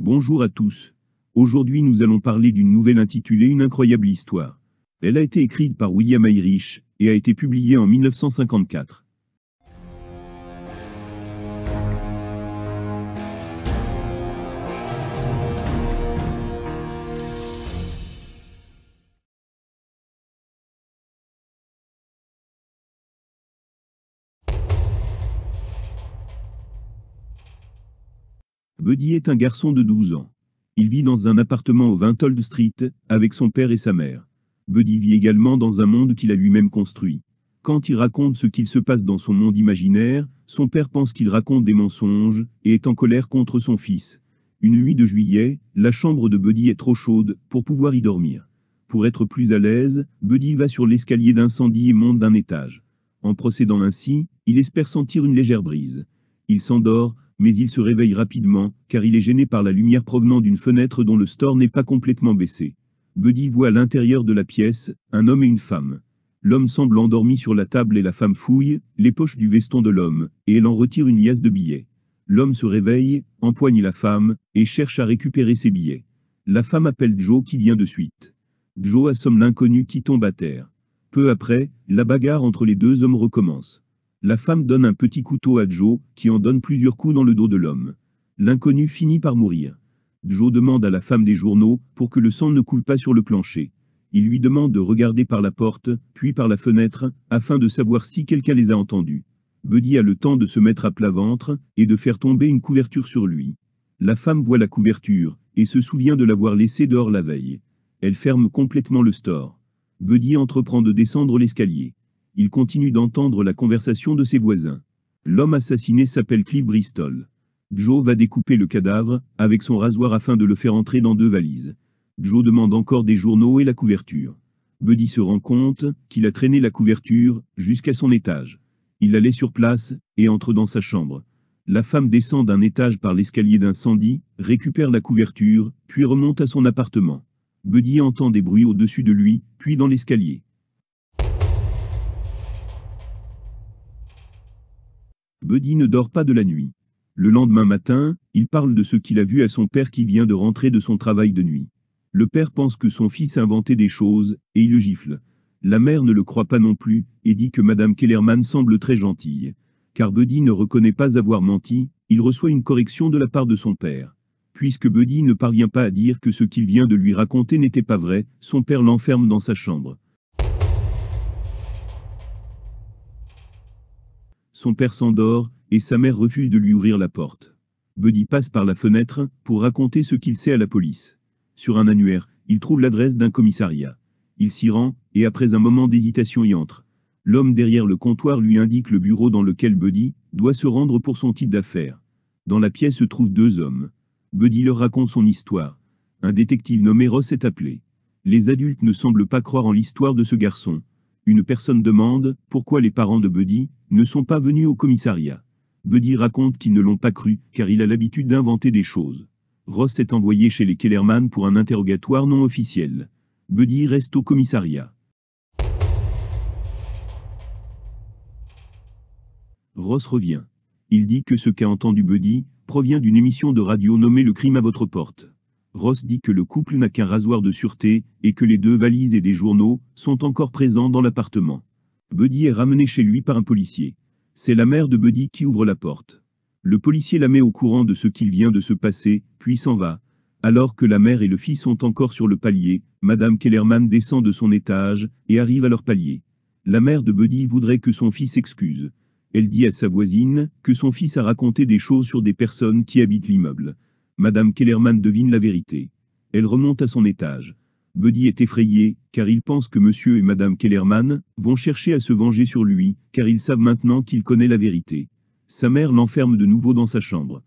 Bonjour à tous. Aujourd'hui nous allons parler d'une nouvelle intitulée Une incroyable histoire. Elle a été écrite par William Irish, et a été publiée en 1954. Buddy est un garçon de 12 ans. Il vit dans un appartement au 20 Old Street, avec son père et sa mère. Buddy vit également dans un monde qu'il a lui-même construit. Quand il raconte ce qu'il se passe dans son monde imaginaire, son père pense qu'il raconte des mensonges, et est en colère contre son fils. Une nuit de juillet, la chambre de Buddy est trop chaude pour pouvoir y dormir. Pour être plus à l'aise, Buddy va sur l'escalier d'incendie et monte d'un étage. En procédant ainsi, il espère sentir une légère brise. Il s'endort, mais il se réveille rapidement, car il est gêné par la lumière provenant d'une fenêtre dont le store n'est pas complètement baissé. Buddy voit à l'intérieur de la pièce, un homme et une femme. L'homme semble endormi sur la table et la femme fouille, les poches du veston de l'homme, et elle en retire une liasse de billets. L'homme se réveille, empoigne la femme, et cherche à récupérer ses billets. La femme appelle Joe qui vient de suite. Joe assomme l'inconnu qui tombe à terre. Peu après, la bagarre entre les deux hommes recommence. La femme donne un petit couteau à Joe, qui en donne plusieurs coups dans le dos de l'homme. L'inconnu finit par mourir. Joe demande à la femme des journaux, pour que le sang ne coule pas sur le plancher. Il lui demande de regarder par la porte, puis par la fenêtre, afin de savoir si quelqu'un les a entendus. Buddy a le temps de se mettre à plat ventre, et de faire tomber une couverture sur lui. La femme voit la couverture, et se souvient de l'avoir laissée dehors la veille. Elle ferme complètement le store. Buddy entreprend de descendre l'escalier il continue d'entendre la conversation de ses voisins. L'homme assassiné s'appelle Cliff Bristol. Joe va découper le cadavre, avec son rasoir afin de le faire entrer dans deux valises. Joe demande encore des journaux et la couverture. Buddy se rend compte qu'il a traîné la couverture jusqu'à son étage. Il allait sur place et entre dans sa chambre. La femme descend d'un étage par l'escalier d'incendie, récupère la couverture, puis remonte à son appartement. Buddy entend des bruits au-dessus de lui, puis dans l'escalier. Buddy ne dort pas de la nuit. Le lendemain matin, il parle de ce qu'il a vu à son père qui vient de rentrer de son travail de nuit. Le père pense que son fils inventait des choses, et il le gifle. La mère ne le croit pas non plus, et dit que Madame Kellerman semble très gentille. Car Buddy ne reconnaît pas avoir menti, il reçoit une correction de la part de son père. Puisque Buddy ne parvient pas à dire que ce qu'il vient de lui raconter n'était pas vrai, son père l'enferme dans sa chambre. Son père s'endort, et sa mère refuse de lui ouvrir la porte. Buddy passe par la fenêtre, pour raconter ce qu'il sait à la police. Sur un annuaire, il trouve l'adresse d'un commissariat. Il s'y rend, et après un moment d'hésitation y entre. L'homme derrière le comptoir lui indique le bureau dans lequel Buddy doit se rendre pour son type d'affaires. Dans la pièce se trouvent deux hommes. Buddy leur raconte son histoire. Un détective nommé Ross est appelé. Les adultes ne semblent pas croire en l'histoire de ce garçon, une personne demande pourquoi les parents de Buddy ne sont pas venus au commissariat. Buddy raconte qu'ils ne l'ont pas cru car il a l'habitude d'inventer des choses. Ross est envoyé chez les Kellerman pour un interrogatoire non officiel. Buddy reste au commissariat. Ross revient. Il dit que ce qu'a entendu Buddy provient d'une émission de radio nommée Le crime à votre porte. Ross dit que le couple n'a qu'un rasoir de sûreté et que les deux valises et des journaux sont encore présents dans l'appartement. Buddy est ramené chez lui par un policier. C'est la mère de Buddy qui ouvre la porte. Le policier la met au courant de ce qu'il vient de se passer, puis s'en va. Alors que la mère et le fils sont encore sur le palier, Madame Kellerman descend de son étage et arrive à leur palier. La mère de Buddy voudrait que son fils s'excuse. Elle dit à sa voisine que son fils a raconté des choses sur des personnes qui habitent l'immeuble. Madame Kellerman devine la vérité. Elle remonte à son étage. Buddy est effrayé, car il pense que monsieur et madame Kellerman vont chercher à se venger sur lui, car ils savent maintenant qu'il connaît la vérité. Sa mère l'enferme de nouveau dans sa chambre.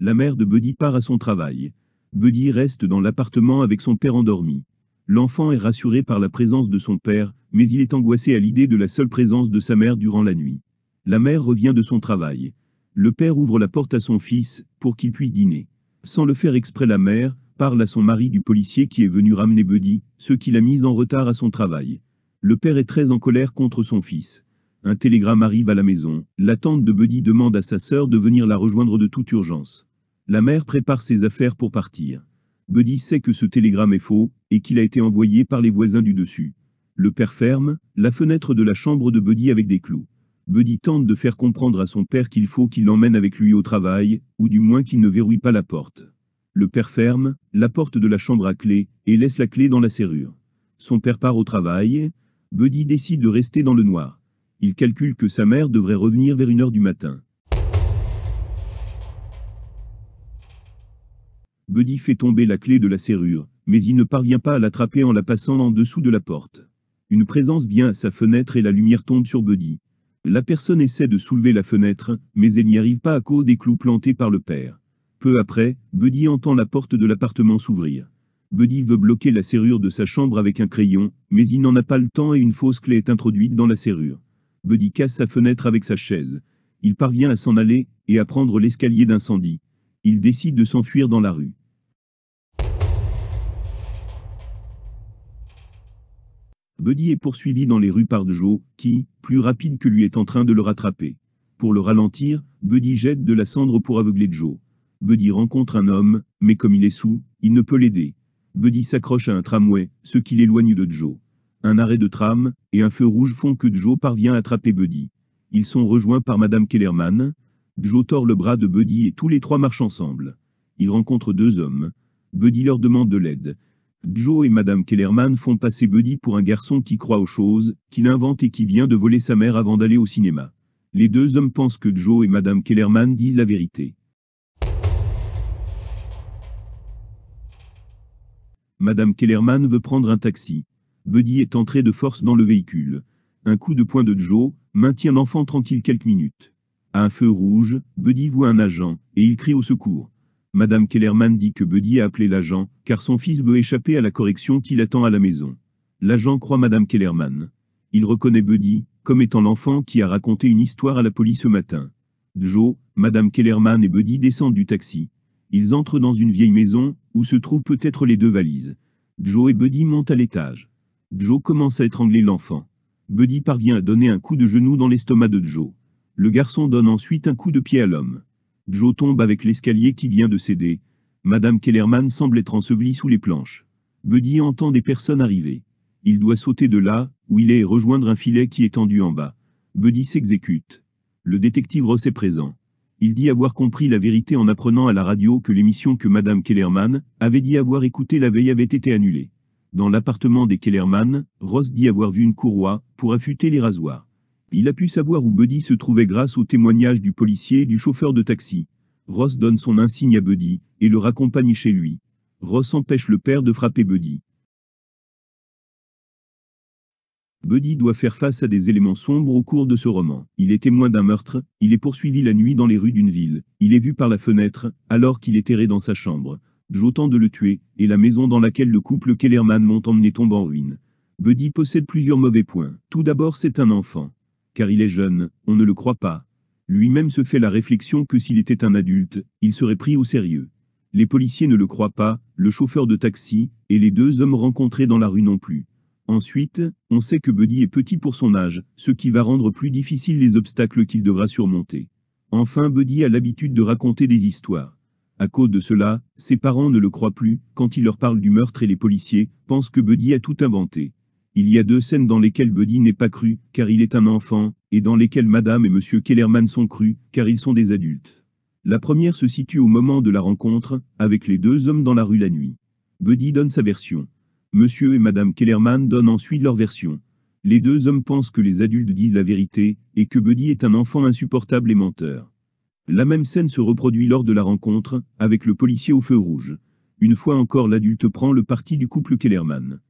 La mère de Buddy part à son travail. Buddy reste dans l'appartement avec son père endormi. L'enfant est rassuré par la présence de son père, mais il est angoissé à l'idée de la seule présence de sa mère durant la nuit. La mère revient de son travail. Le père ouvre la porte à son fils, pour qu'il puisse dîner. Sans le faire exprès la mère, parle à son mari du policier qui est venu ramener Buddy, ce qui l'a mise en retard à son travail. Le père est très en colère contre son fils. Un télégramme arrive à la maison, la tante de Buddy demande à sa sœur de venir la rejoindre de toute urgence. La mère prépare ses affaires pour partir. Buddy sait que ce télégramme est faux, et qu'il a été envoyé par les voisins du dessus. Le père ferme, la fenêtre de la chambre de Buddy avec des clous. Buddy tente de faire comprendre à son père qu'il faut qu'il l'emmène avec lui au travail, ou du moins qu'il ne verrouille pas la porte. Le père ferme la porte de la chambre à clé et laisse la clé dans la serrure. Son père part au travail, Buddy décide de rester dans le noir. Il calcule que sa mère devrait revenir vers une heure du matin. Buddy fait tomber la clé de la serrure, mais il ne parvient pas à l'attraper en la passant en dessous de la porte. Une présence vient à sa fenêtre et la lumière tombe sur Buddy. La personne essaie de soulever la fenêtre, mais elle n'y arrive pas à cause des clous plantés par le père. Peu après, Buddy entend la porte de l'appartement s'ouvrir. Buddy veut bloquer la serrure de sa chambre avec un crayon, mais il n'en a pas le temps et une fausse clé est introduite dans la serrure. Buddy casse sa fenêtre avec sa chaise. Il parvient à s'en aller et à prendre l'escalier d'incendie. Il décide de s'enfuir dans la rue. Buddy est poursuivi dans les rues par Joe, qui, plus rapide que lui est en train de le rattraper. Pour le ralentir, Buddy jette de la cendre pour aveugler Joe. Buddy rencontre un homme, mais comme il est sous, il ne peut l'aider. Buddy s'accroche à un tramway, ce qui l'éloigne de Joe. Un arrêt de tram et un feu rouge font que Joe parvient à attraper Buddy. Ils sont rejoints par Madame Kellerman. Joe tord le bras de Buddy et tous les trois marchent ensemble. Ils rencontrent deux hommes. Buddy leur demande de l'aide. Joe et Madame Kellerman font passer Buddy pour un garçon qui croit aux choses, qu'il invente et qui vient de voler sa mère avant d'aller au cinéma. Les deux hommes pensent que Joe et Madame Kellerman disent la vérité. Madame Kellerman veut prendre un taxi. Buddy est entré de force dans le véhicule. Un coup de poing de Joe maintient l'enfant tranquille quelques minutes. À un feu rouge, Buddy voit un agent, et il crie au secours. Madame Kellerman dit que Buddy a appelé l'agent, car son fils veut échapper à la correction qu'il attend à la maison. L'agent croit Madame Kellerman. Il reconnaît Buddy, comme étant l'enfant qui a raconté une histoire à la police ce matin. Joe, Madame Kellerman et Buddy descendent du taxi. Ils entrent dans une vieille maison, où se trouvent peut-être les deux valises. Joe et Buddy montent à l'étage. Joe commence à étrangler l'enfant. Buddy parvient à donner un coup de genou dans l'estomac de Joe. Le garçon donne ensuite un coup de pied à l'homme. Joe tombe avec l'escalier qui vient de céder. Madame Kellerman semble être ensevelie sous les planches. Buddy entend des personnes arriver. Il doit sauter de là, où il est et rejoindre un filet qui est tendu en bas. Buddy s'exécute. Le détective Ross est présent. Il dit avoir compris la vérité en apprenant à la radio que l'émission que Madame Kellerman avait dit avoir écoutée la veille avait été annulée. Dans l'appartement des Kellerman, Ross dit avoir vu une courroie pour affûter les rasoirs. Il a pu savoir où Buddy se trouvait grâce au témoignage du policier et du chauffeur de taxi. Ross donne son insigne à Buddy, et le raccompagne chez lui. Ross empêche le père de frapper Buddy. Buddy doit faire face à des éléments sombres au cours de ce roman. Il est témoin d'un meurtre, il est poursuivi la nuit dans les rues d'une ville, il est vu par la fenêtre, alors qu'il est erré dans sa chambre. Joe de le tuer, et la maison dans laquelle le couple Kellerman m'ont emmené tombe en ruine. Buddy possède plusieurs mauvais points. Tout d'abord c'est un enfant car il est jeune, on ne le croit pas. Lui-même se fait la réflexion que s'il était un adulte, il serait pris au sérieux. Les policiers ne le croient pas, le chauffeur de taxi, et les deux hommes rencontrés dans la rue non plus. Ensuite, on sait que Buddy est petit pour son âge, ce qui va rendre plus difficile les obstacles qu'il devra surmonter. Enfin Buddy a l'habitude de raconter des histoires. À cause de cela, ses parents ne le croient plus, quand il leur parle du meurtre et les policiers, pensent que Buddy a tout inventé. Il y a deux scènes dans lesquelles Buddy n'est pas cru, car il est un enfant, et dans lesquelles Madame et Monsieur Kellerman sont crus, car ils sont des adultes. La première se situe au moment de la rencontre, avec les deux hommes dans la rue la nuit. Buddy donne sa version. Monsieur et Madame Kellerman donnent ensuite leur version. Les deux hommes pensent que les adultes disent la vérité, et que Buddy est un enfant insupportable et menteur. La même scène se reproduit lors de la rencontre, avec le policier au feu rouge. Une fois encore l'adulte prend le parti du couple Kellerman.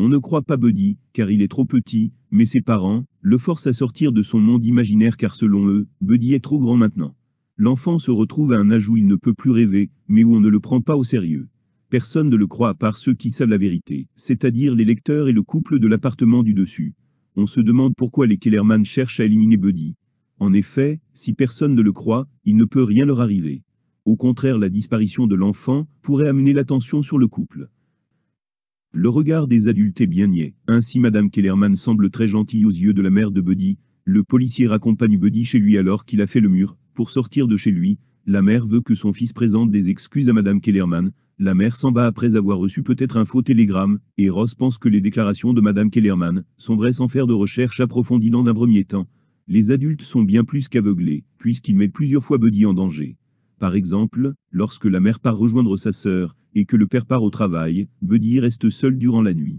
On ne croit pas Buddy, car il est trop petit, mais ses parents le forcent à sortir de son monde imaginaire car selon eux, Buddy est trop grand maintenant. L'enfant se retrouve à un âge où il ne peut plus rêver, mais où on ne le prend pas au sérieux. Personne ne le croit à part ceux qui savent la vérité, c'est-à-dire les lecteurs et le couple de l'appartement du dessus. On se demande pourquoi les Kellerman cherchent à éliminer Buddy. En effet, si personne ne le croit, il ne peut rien leur arriver. Au contraire la disparition de l'enfant pourrait amener l'attention sur le couple. Le regard des adultes est bien niais. Ainsi Madame Kellerman semble très gentille aux yeux de la mère de Buddy. Le policier raccompagne Buddy chez lui alors qu'il a fait le mur. Pour sortir de chez lui, la mère veut que son fils présente des excuses à Madame Kellerman. La mère s'en va après avoir reçu peut-être un faux télégramme, et Ross pense que les déclarations de Madame Kellerman sont vraies sans faire de recherche approfondie dans un premier temps. Les adultes sont bien plus qu'aveuglés, puisqu'il met plusieurs fois Buddy en danger. Par exemple, lorsque la mère part rejoindre sa sœur, et que le père part au travail, Buddy reste seul durant la nuit.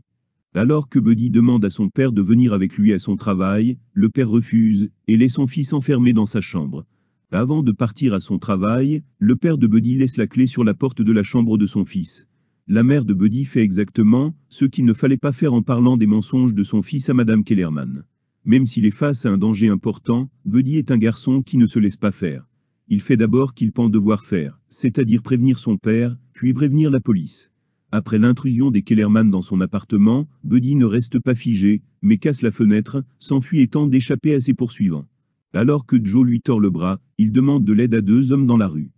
Alors que Buddy demande à son père de venir avec lui à son travail, le père refuse, et laisse son fils enfermé dans sa chambre. Avant de partir à son travail, le père de Buddy laisse la clé sur la porte de la chambre de son fils. La mère de Buddy fait exactement ce qu'il ne fallait pas faire en parlant des mensonges de son fils à Madame Kellerman. Même s'il est face à un danger important, Buddy est un garçon qui ne se laisse pas faire. Il fait d'abord qu'il pense devoir faire, c'est-à-dire prévenir son père, puis prévenir la police. Après l'intrusion des Kellerman dans son appartement, Buddy ne reste pas figé, mais casse la fenêtre, s'enfuit et tente d'échapper à ses poursuivants. Alors que Joe lui tord le bras, il demande de l'aide à deux hommes dans la rue.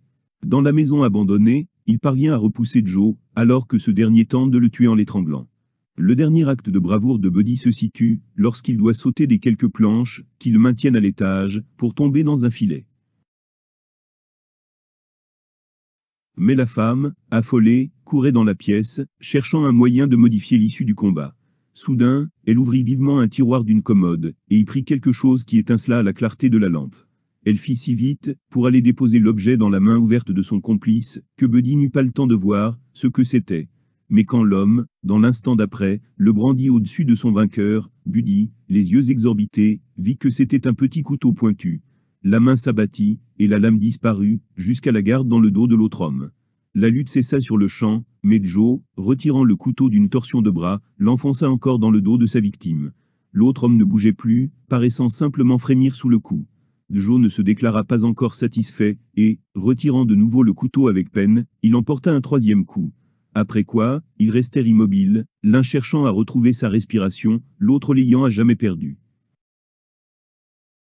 Dans la maison abandonnée, il parvient à repousser Joe, alors que ce dernier tente de le tuer en l'étranglant. Le dernier acte de bravoure de Buddy se situe, lorsqu'il doit sauter des quelques planches, qui le maintiennent à l'étage, pour tomber dans un filet. Mais la femme, affolée, courait dans la pièce, cherchant un moyen de modifier l'issue du combat. Soudain, elle ouvrit vivement un tiroir d'une commode, et y prit quelque chose qui étincela à la clarté de la lampe. Elle fit si vite, pour aller déposer l'objet dans la main ouverte de son complice, que Buddy n'eut pas le temps de voir ce que c'était. Mais quand l'homme, dans l'instant d'après, le brandit au-dessus de son vainqueur, Buddy, les yeux exorbités, vit que c'était un petit couteau pointu. La main s'abattit, et la lame disparut, jusqu'à la garde dans le dos de l'autre homme. La lutte cessa sur le champ, mais Joe, retirant le couteau d'une torsion de bras, l'enfonça encore dans le dos de sa victime. L'autre homme ne bougeait plus, paraissant simplement frémir sous le coup. Joe ne se déclara pas encore satisfait, et, retirant de nouveau le couteau avec peine, il emporta un troisième coup. Après quoi, ils restèrent immobiles, l'un cherchant à retrouver sa respiration, l'autre l'ayant à jamais perdue.